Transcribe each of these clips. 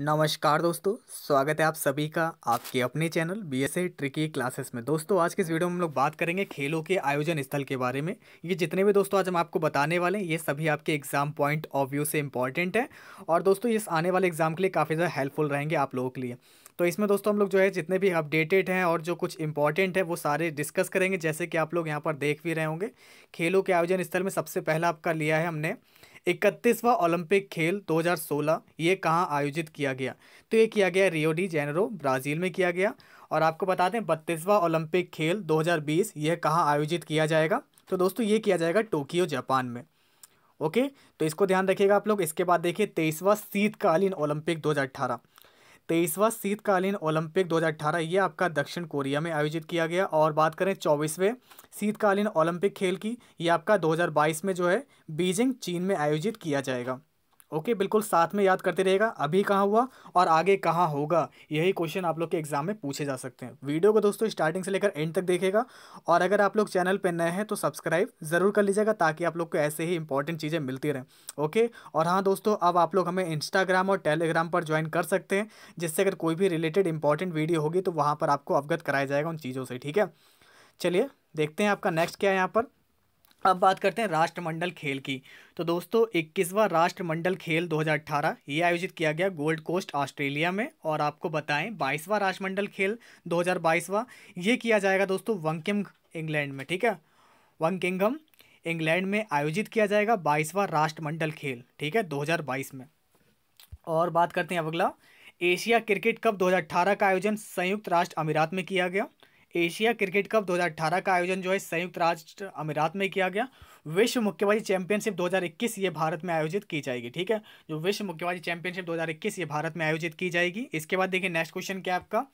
नमस्कार दोस्तों स्वागत है आप सभी का आपके अपने channel B S A tricky classes में दोस्तों आज के इस वीडियो में हम लोग बात करेंगे खेलों के आयोजन स्थल के बारे में ये जितने भी दोस्तों आज हम आपको बताने वाले हैं ये सभी आपके एग्जाम पॉइंट ऑफ व्यू से इंपॉर्टेंट है और दोस्तों इस आने वाले एग्जाम के लिए काफ़ी ज़्यादा हेल्पफुल रहेंगे आप लोगों के लिए तो इसमें दोस्तों हम लोग जो है जितने भी अपडेटेड हैं और जो कुछ इंपॉर्टेंट है वो सारे डिस्कस करेंगे जैसे कि आप लोग यहाँ पर देख भी रहे होंगे खेलों के आयोजन स्थल में सबसे पहला आपका लिया है हमने इकतीसवा ओलंपिक खेल 2016 ये कहाँ आयोजित किया गया तो ये किया गया रियो डी जेनरो ब्राज़ील में किया गया और आपको बता दें बत्तीसवा ओलंपिक खेल 2020 यह कहाँ आयोजित किया जाएगा तो दोस्तों ये किया जाएगा टोक्यो जापान में ओके तो इसको ध्यान रखिएगा आप लोग इसके बाद देखिए तेईसवा शीतकालीन ओलंपिक दो तेईसवा शीतकालीन ओलंपिक 2018 ये आपका दक्षिण कोरिया में आयोजित किया गया और बात करें चौबीसवें शीतकालीन ओलंपिक खेल की ये आपका 2022 में जो है बीजिंग चीन में आयोजित किया जाएगा ओके बिल्कुल साथ में याद करते रहेगा अभी कहाँ हुआ और आगे कहाँ होगा यही क्वेश्चन आप लोग के एग्जाम में पूछे जा सकते हैं वीडियो को दोस्तों स्टार्टिंग से लेकर एंड तक देखेगा और अगर आप लोग चैनल पर नए हैं तो सब्सक्राइब ज़रूर कर लीजिएगा ताकि आप लोग को ऐसे ही इंपॉर्टेंट चीज़ें मिलती रहें ओके और हाँ दोस्तों अब आप लोग हमें इंस्टाग्राम और टेलीग्राम पर ज्वाइन कर सकते हैं जिससे अगर कोई भी रिलेटेड इंपॉर्टेंट वीडियो होगी तो वहाँ पर आपको अवगत कराया जाएगा उन चीज़ों से ठीक है चलिए देखते हैं आपका नेक्स्ट क्या है यहाँ पर अब बात करते हैं राष्ट्रमंडल खेल की तो दोस्तों इक्कीसवां राष्ट्रमंडल खेल 2018 ये आयोजित किया गया गोल्ड कोस्ट ऑस्ट्रेलिया में और आपको बताएं 22वां राष्ट्रमंडल खेल 2022वां ये किया जाएगा दोस्तों वंकिम इंग्लैंड में ठीक है वंकिंगम इंग्लैंड में आयोजित किया जाएगा बाईसवां राष्ट्रमंडल खेल ठीक है दो में और बात करते हैं अब अगला एशिया क्रिकेट कप दो का आयोजन संयुक्त राष्ट्र अमीरात में किया गया एशिया क्रिकेट कप 2018 का आयोजन जो है संयुक्त राष्ट्र अमीरात में किया गया विश्व मुक्केबाजी चैंपियनशिप 2021 ये भारत में आयोजित की जाएगी ठीक है जो विश्व मुक्केबाजी चैंपियनशिप 2021 ये भारत में आयोजित की जाएगी इसके बाद देखिए नेक्स्ट क्वेश्चन क्या आपका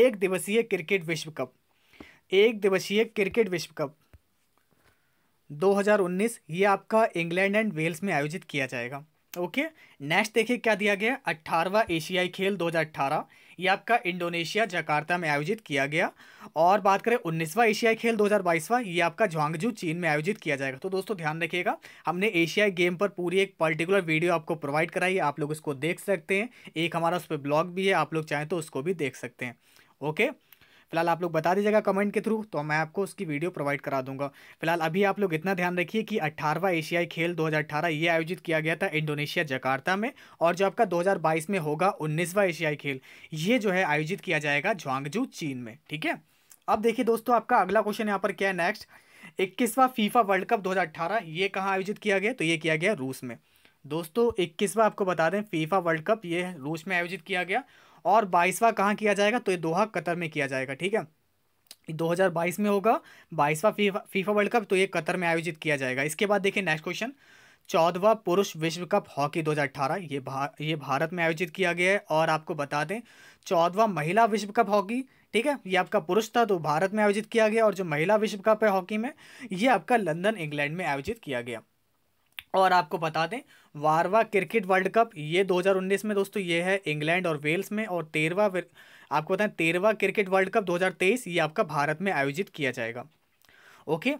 एक दिवसीय क्रिकेट विश्व कप एक दिवसीय क्रिकेट विश्व कप 2019 ये आपका इंग्लैंड एंड वेल्स में आयोजित किया जाएगा ओके नेक्स्ट देखिए क्या दिया गया अट्ठारहवा एशियाई खेल 2018 ये आपका इंडोनेशिया जकार्ता में आयोजित किया गया और बात करें उन्नीसवा एशियाई खेल 2022वां ये आपका झांगजू चीन में आयोजित किया जाएगा तो दोस्तों ध्यान रखिएगा हमने एशियाई गेम पर पूरी एक पर्टिकुलर वीडियो आपको प्रोवाइड कराई है आप लोग उसको देख सकते हैं एक हमारा उस पर ब्लॉग भी है आप लोग चाहें तो उसको भी देख सकते हैं ओके फिलहाल आप लोग बता दीजिएगा कमेंट के थ्रू तो मैं आपको उसकी वीडियो प्रोवाइड करा दूंगा फिलहाल अभी आप लोग इतना ध्यान रखिए कि अट्ठारहवा एशियाई खेल 2018 ये आयोजित किया गया था इंडोनेशिया जकार्ता में और जो आपका 2022 में होगा उन्नीसवा एशियाई खेल ये जो है आयोजित किया जाएगा झांगजू चीन में ठीक है अब देखिए दोस्तों आपका अगला क्वेश्चन यहाँ पर क्या है नेक्स्ट इक्कीसवा फीफा वर्ल्ड कप 2018 ये कहाँ आयोजित किया गया तो ये किया गया रूस में दोस्तों इक्कीसवा आपको बता दें फीफा वर्ल्ड कप ये रूस में आयोजित किया गया और बाईसवा कहाँ किया जाएगा तो ये दोहा कतर में किया जाएगा ठीक है 2022 में होगा बाईसवा फीफा फीफा वर्ल्ड कप तो ये कतर में आयोजित किया जाएगा इसके बाद देखिए नेक्स्ट क्वेश्चन चौदवा पुरुष विश्व कप हॉकी 2018 ये भा, ये भारत में आयोजित किया गया है और आपको बता दें चौदवा महिला विश्व कप हॉकी ठीक है ये आपका पुरुष था तो भारत में आयोजित किया गया और जो महिला विश्व कप है हॉकी में ये आपका लंदन इंग्लैंड में आयोजित किया गया और आपको बता दें वारवा क्रिकेट वर्ल्ड कप ये 2019 में दोस्तों ये है इंग्लैंड और वेल्स में और तेरवा आपको बताएं तेरवा क्रिकेट वर्ल्ड कप 2023 ये आपका भारत में आयोजित किया जाएगा ओके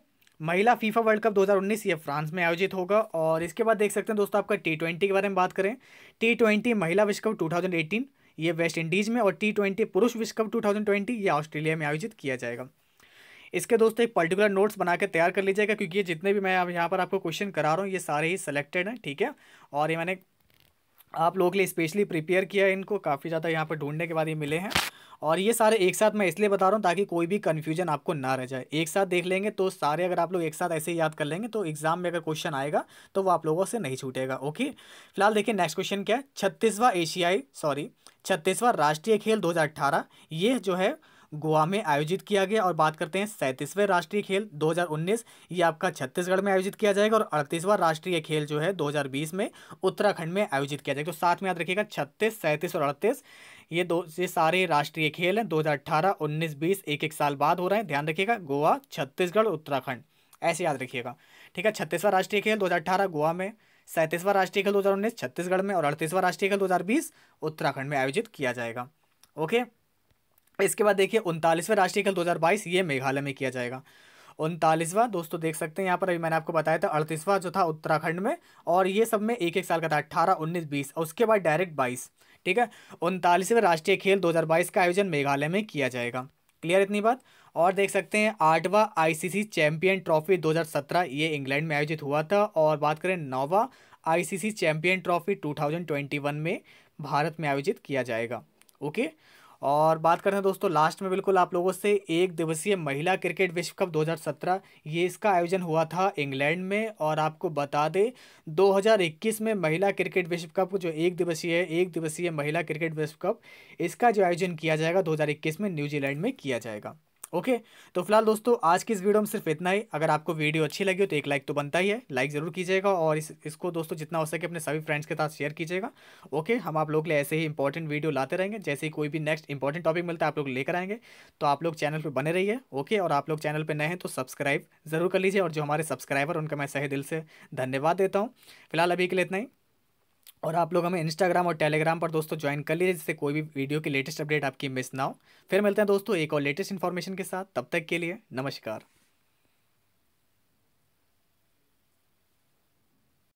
महिला फीफा वर्ल्ड कप 2019 ये फ्रांस में आयोजित होगा और इसके बाद देख सकते हैं दोस्तों आपका टी ट्वेंटी के बारे में बात करें टी ट्वेंटी महिला विश्व कप टू ये वेस्ट इंडीज़ में और टी ट्वेंटी पुरुष विश्व कप टू ये ऑस्ट्रेलिया में आयोजित किया जाएगा इसके दोस्तों एक पर्टिकुलर नोट्स बना के तैयार कर लीजिएगा क्योंकि ये जितने भी मैं यहाँ पर आपको क्वेश्चन करा रहा हूँ ये सारे ही सिलेक्टेड हैं ठीक है और ये मैंने आप लोगों के लिए स्पेशली प्रिपेयर किया है इनको काफ़ी ज़्यादा यहाँ पर ढूंढने के बाद ये मिले हैं और ये सारे एक साथ मैं इसलिए बता रहा हूँ ताकि कोई भी कन्फ्यूजन आपको ना रह जाए एक साथ देख लेंगे तो सारे अगर आप लोग एक साथ ऐसे ही याद कर लेंगे तो एग्जाम में अगर क्वेश्चन आएगा तो वो आप लोगों से नहीं छूटेगा ओके फिलहाल देखिए नेक्स्ट क्वेश्चन क्या है छत्तीसवां एशियाई सॉरी छत्तीसवां राष्ट्रीय खेल दो ये जो है गोवा में आयोजित किया गया और बात करते हैं सैंतीसवें राष्ट्रीय खेल 2019 ये आपका छत्तीसगढ़ में आयोजित किया जाएगा और अड़तीसवां राष्ट्रीय खेल जो है 2020 में उत्तराखंड में आयोजित किया जाएगा तो साथ में याद रखिएगा छत्तीस सैंतीस और अड़तीस ये दो ये सारे राष्ट्रीय खेल हैं दो हज़ार 20 एक एक साल बाद हो रहे हैं ध्यान रखिएगा गोवा छत्तीसगढ़ उत्तराखंड ऐसे याद रखिएगा ठीक है छत्तीसवां राष्ट्रीय खेल दो गोवा में सैंतीसवां राष्ट्रीय खेल 2019 छत्तीसगढ़ में और अड़तीसवां राष्ट्रीय खेल दो उत्तराखंड में आयोजित किया जाएगा ओके इसके बाद देखिए उनतालीसवें राष्ट्रीय खेल 2022 ये मेघालय में किया जाएगा उनतालीसवां दोस्तों देख सकते हैं यहाँ पर अभी मैंने आपको बताया था अड़तीसवां जो था उत्तराखंड में और ये सब में एक एक साल का था अट्ठारह उन्नीस बीस और उसके बाद डायरेक्ट बाईस ठीक है उनतालीसवें राष्ट्रीय खेल 2022 का आयोजन मेघालय में किया जाएगा क्लियर इतनी बात और देख सकते हैं आठवां आईसीसी चैंपियन ट्रॉफी 2017 ये इंग्लैंड में आयोजित हुआ था और बात करें नौवा आईसीसी चैंपियन ट्रॉफी 2021 में भारत में आयोजित किया जाएगा ओके और बात करते हैं दोस्तों लास्ट में बिल्कुल आप लोगों से एक दिवसीय महिला क्रिकेट विश्व कप 2017 ये इसका आयोजन हुआ था इंग्लैंड में और आपको बता दें 2021 में महिला क्रिकेट विश्व कप जो एक दिवसीय है एक दिवसीय महिला क्रिकेट विश्व कप इसका जो आयोजन किया जाएगा 2021 में न्यूजीलैंड में किया जाएगा ओके तो फिलहाल दोस्तों आज की इस वीडियो में सिर्फ इतना ही अगर आपको वीडियो अच्छी लगी हो तो एक लाइक तो बनता ही है लाइक ज़रूर कीजिएगा और इस इसको दोस्तों जितना हो सके अपने सभी फ्रेंड्स के साथ शेयर कीजिएगा ओके हम आप लोग लिए ऐसे ही इंपॉर्टेंट वीडियो लाते रहेंगे जैसे ही कोई भी नेक्स्ट इंपॉर्टेंट टॉपिक मिलता है आप लोग लेकर आएंगे तो आप लोग चैनल पर बने रहिए ओके और आप लोग चैनल पर नए हैं तो सब्सक्राइब ज़रूर कर लीजिए और जो हमारे सब्सक्राइबर उनका मैं सही दिल से धन्यवाद देता हूँ फिलहाल अभी के लिए इतना ही और आप लोग हमें इंस्टाग्राम और टेलीग्राम पर दोस्तों ज्वाइन कर लीजिए जिससे कोई भी वीडियो की लेटेस्ट अपडेट आपकी मिस ना हो फिर मिलते हैं दोस्तों एक और लेटेस्ट इन्फॉर्मेशन के साथ तब तक के लिए नमस्कार